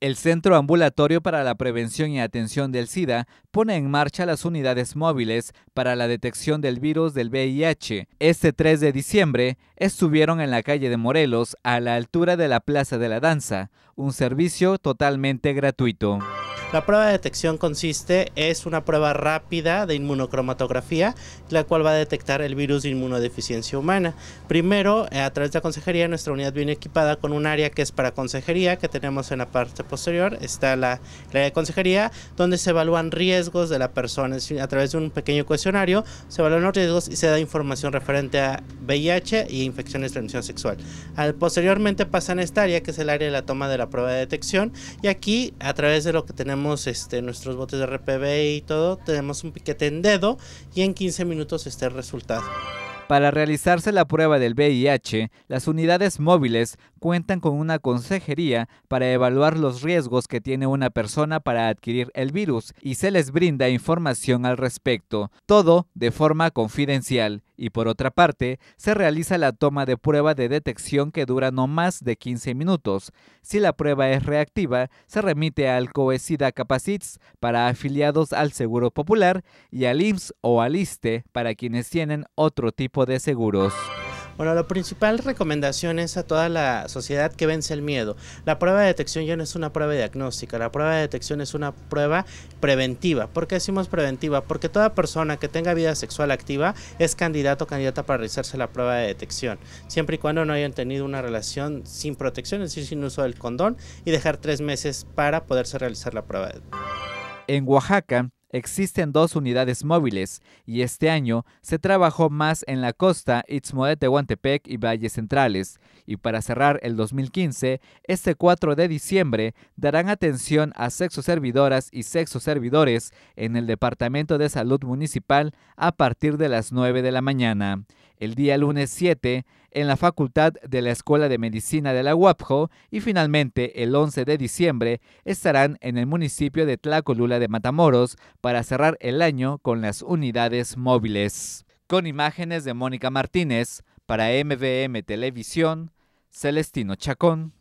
El Centro Ambulatorio para la Prevención y Atención del SIDA pone en marcha las unidades móviles para la detección del virus del VIH. Este 3 de diciembre estuvieron en la calle de Morelos a la altura de la Plaza de la Danza, un servicio totalmente gratuito. La prueba de detección consiste, es una prueba rápida de inmunocromatografía, la cual va a detectar el virus de inmunodeficiencia humana. Primero, eh, a través de la consejería, nuestra unidad viene equipada con un área que es para consejería, que tenemos en la parte posterior, está la, área de consejería, donde se evalúan riesgos de la persona. A través de un pequeño cuestionario, se evalúan los riesgos y se da información referente a VIH e infecciones de transmisión sexual. posteriormente pasan a esta área, que es el área de la toma de la prueba de detección, y aquí, a través de lo que tenemos tenemos este, nuestros botes de RPB y todo, tenemos un piquete en dedo y en 15 minutos está el resultado. Para realizarse la prueba del VIH, las unidades móviles cuentan con una consejería para evaluar los riesgos que tiene una persona para adquirir el virus y se les brinda información al respecto, todo de forma confidencial y por otra parte, se realiza la toma de prueba de detección que dura no más de 15 minutos. Si la prueba es reactiva, se remite al Coesida Capacits para afiliados al Seguro Popular y al IMSS o al ISTE para quienes tienen otro tipo de seguros. Bueno, la principal recomendación es a toda la sociedad que vence el miedo. La prueba de detección ya no es una prueba diagnóstica, la prueba de detección es una prueba preventiva. ¿Por qué decimos preventiva? Porque toda persona que tenga vida sexual activa es candidato o candidata para realizarse la prueba de detección, siempre y cuando no hayan tenido una relación sin protección, es decir, sin uso del condón, y dejar tres meses para poderse realizar la prueba. En Oaxaca, Existen dos unidades móviles y este año se trabajó más en la costa de Tehuantepec y Valles Centrales. Y para cerrar el 2015, este 4 de diciembre darán atención a servidoras y servidores en el Departamento de Salud Municipal a partir de las 9 de la mañana el día lunes 7 en la Facultad de la Escuela de Medicina de la UAPJO y finalmente el 11 de diciembre estarán en el municipio de Tlacolula de Matamoros para cerrar el año con las unidades móviles. Con imágenes de Mónica Martínez, para MVM Televisión, Celestino Chacón.